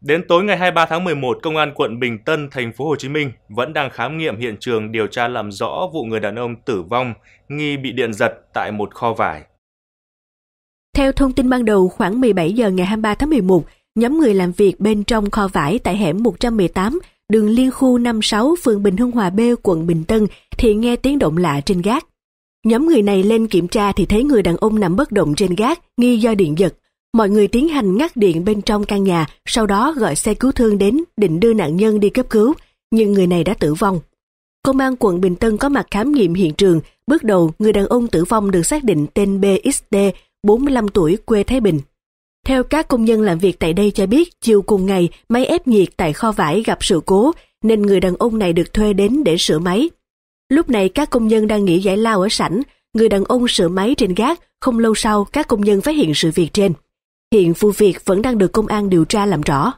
Đến tối ngày 23 tháng 11, Công an quận Bình Tân, thành phố Hồ Chí Minh vẫn đang khám nghiệm hiện trường điều tra làm rõ vụ người đàn ông tử vong nghi bị điện giật tại một kho vải. Theo thông tin ban đầu, khoảng 17 giờ ngày 23 tháng 11, nhóm người làm việc bên trong kho vải tại hẻm 118, đường Liên Khu 56, phường Bình Hưng Hòa B, quận Bình Tân thì nghe tiếng động lạ trên gác. Nhóm người này lên kiểm tra thì thấy người đàn ông nằm bất động trên gác, nghi do điện giật. Mọi người tiến hành ngắt điện bên trong căn nhà, sau đó gọi xe cứu thương đến định đưa nạn nhân đi cấp cứu, nhưng người này đã tử vong. Công an quận Bình Tân có mặt khám nghiệm hiện trường, bước đầu người đàn ông tử vong được xác định tên BXT, 45 tuổi, quê Thái Bình. Theo các công nhân làm việc tại đây cho biết, chiều cùng ngày, máy ép nhiệt tại kho vải gặp sự cố, nên người đàn ông này được thuê đến để sửa máy. Lúc này các công nhân đang nghỉ giải lao ở sảnh, người đàn ông sửa máy trên gác, không lâu sau các công nhân phát hiện sự việc trên. Hiện vụ việc vẫn đang được công an điều tra làm rõ.